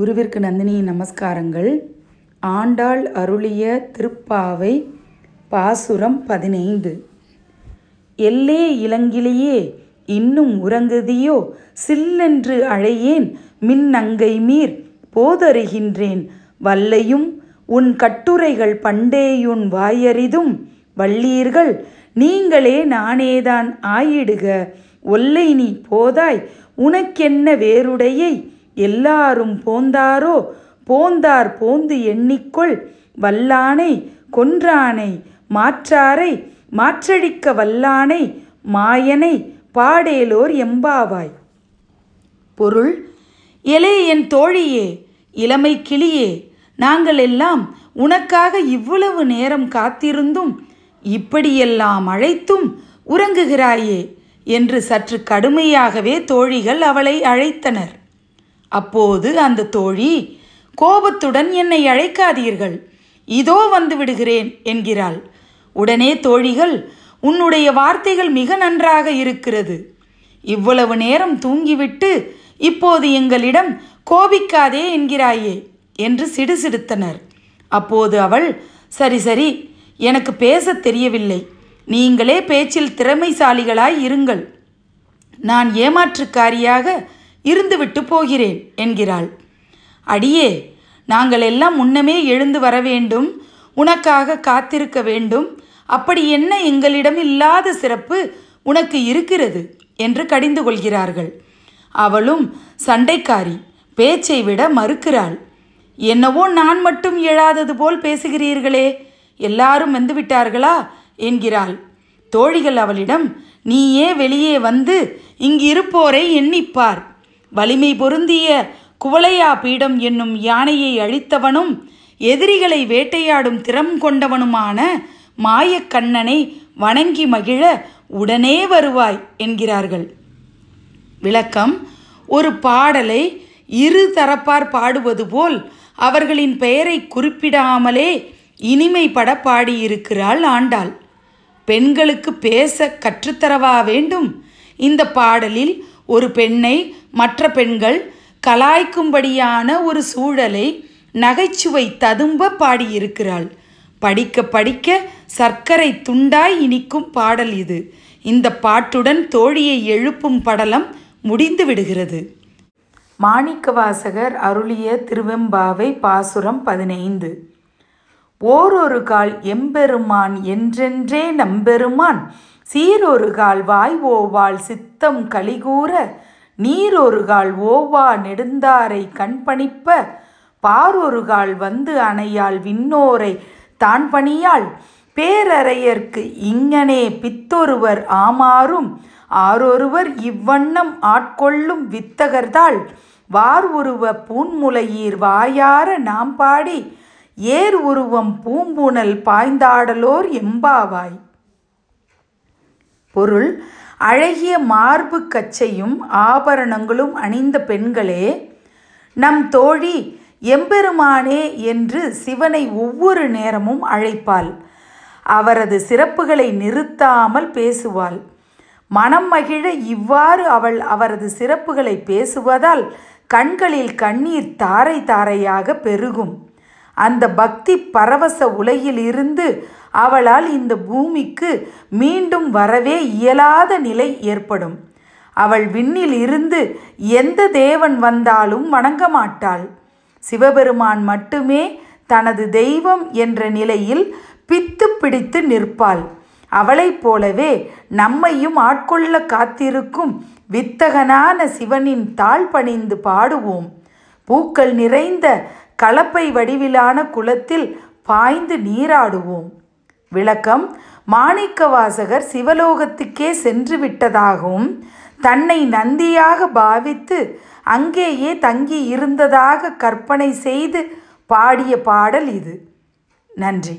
குருவிற்கு நந்தினி நமஸ்காரங்கள் ஆண்டாள் அருளிய திருப்பாவை பாசுரம் பதினைந்து எல்லே இளங்கிலேயே இன்னும் உறங்குதியோ சில்லென்று அழையேன் மின்னங்கை மீர் போதருகின்றேன் வல்லையும் உன் கட்டுரைகள் பண்டேயுன் வாயறிதும் வள்ளீர்கள் நீங்களே நானேதான் ஆயிடுக ஒல்லை நீ போதாய் உனக்கென்ன வேறுடையை எல்லாரும் போந்தாரோ போந்தார் போந்து எண்ணிக்கொள் வல்லானை கொன்றானை மாற்றாரை மாற்றடிக்க வல்லானை மாயனை பாடேலோர் எம்பாவாய் பொருள் எலே என் தோழியே இளமை கிளியே நாங்கள் எல்லாம் உனக்காக இவ்வளவு நேரம் காத்திருந்தும் இப்படியெல்லாம் அழைத்தும் உறங்குகிறாயே என்று சற்று கடுமையாகவே தோழிகள் அவளை அழைத்தனர் அப்போது அந்த தோழி கோபத்துடன் என்னை அழைக்காதீர்கள் இதோ வந்து விடுகிறேன் என்கிறாள் உடனே தோழிகள் உன்னுடைய வார்த்தைகள் மிக நன்றாக இருக்கிறது இவ்வளவு நேரம் தூங்கிவிட்டு இப்போது எங்களிடம் கோபிக்காதே என்கிறாயே என்று சிடுசிடுத்தனர் அப்போது அவள் சரி சரி எனக்கு பேச தெரியவில்லை நீங்களே பேச்சில் திறமைசாலிகளாய் இருங்கள் நான் ஏமாற்றுக்காரியாக இருந்துவிட்டு போகிறேன் என்கிறாள் அடியே நாங்கள் எல்லாம் முன்னமே எழுந்து வர வேண்டும் உனக்காக காத்திருக்க வேண்டும் அப்படி என்ன எங்களிடம் இல்லாத சிறப்பு உனக்கு இருக்கிறது என்று கடிந்து கொள்கிறார்கள் அவளும் சண்டைக்காரி பேச்சை விட மறுக்கிறாள் என்னவோ நான் மட்டும் எழாதது போல் பேசுகிறீர்களே எல்லாரும் வந்துவிட்டார்களா என்கிறாள் தோழிகள் அவளிடம் நீயே வெளியே வந்து இங்கிருப்போரை எண்ணிப்பார் வலிமை பொருந்திய குவளையா பீடம் என்னும் யானையை அழித்தவனும் எதிரிகளை வேட்டையாடும் திறம் கொண்டவனுமான மாயக்கண்ணனை வணங்கி மகிழ உடனே வருவாய் என்கிறார்கள் விளக்கம் ஒரு பாடலை இரு தரப்பார் பாடுவது போல் அவர்களின் பெயரை குறிப்பிடாமலே இனிமைப்பட பாடியிருக்கிறாள் ஆண்டாள் பெண்களுக்கு பேச கற்றுத்தரவா வேண்டும் இந்த பாடலில் ஒரு பெண்ணை மற்ற பெண்கள் கலாய்க்கும்படியான ஒரு சூழலை நகைச்சுவை ததும்ப பாடியிருக்கிறாள் படிக்க படிக்க சர்க்கரை துண்டாய் இனிக்கும் பாடல் இது இந்த பாட்டுடன் தோழியை எழுப்பும் படலம் முடிந்து விடுகிறது மாணிக்கவாசகர் அருளிய திருவெம்பாவை பாசுரம் பதினைந்து ஓரொரு கால் எம்பெருமான் என்றென்றே நம்பெருமான் சீரொருகால் வாய் ஓவால் சித்தம் கலிகூற கால் ஓவா நெடுந்தாரை கண்பணிப்ப கால் வந்து அணையால் விண்ணோரை தான் பணியால் பேரறையர்க்கு இங்கனே பித்தொருவர் ஆமாறும் ஆரொருவர் இவ்வண்ணம் ஆட்கொள்ளும் வித்தகர்தாள் வார் உருவ பூன்முலையீர் வாயார நாம் பாடி ஏர் உருவம் பூம்புணல் பாய்ந்தாடலோர் எம்பாவாய் பொருள் அழகிய மார்பு கச்சையும் ஆபரணங்களும் அணிந்த பெண்களே நம் தோழி எம்பெருமானே என்று சிவனை ஒவ்வொரு நேரமும் அழைப்பாள் அவரது சிறப்புகளை நிறுத்தாமல் பேசுவாள் மனம் மகிழ இவ்வாறு அவள் அவரது சிறப்புகளை பேசுவதால் கண்களில் கண்ணீர் தாரை தாரையாக பெருகும் அந்த பக்தி பரவச உலகிலிருந்து அவளால் இந்த பூமிக்கு மீண்டும் வரவே இயலாத நிலை ஏற்படும் அவள் விண்ணில் இருந்து எந்த தேவன் வந்தாலும் வணங்க மாட்டாள் சிவபெருமான் மட்டுமே தனது தெய்வம் என்ற நிலையில் பித்து பிடித்து நிற்பாள் அவளைப் போலவே நம்மையும் ஆட்கொள்ள காத்திருக்கும் வித்தகனான சிவனின் தாழ் பணிந்து பாடுவோம் பூக்கள் நிறைந்த கலப்பை வடிவிலான குளத்தில் பாய்ந்து நீராடுவோம் விளக்கம் மாணிக்கவாசகர் சிவலோகத்துக்கே சென்று விட்டதாகவும் தன்னை நந்தியாக பாவித்து அங்கேயே தங்கி இருந்ததாக கற்பனை செய்து பாடிய பாடல் இது நன்றி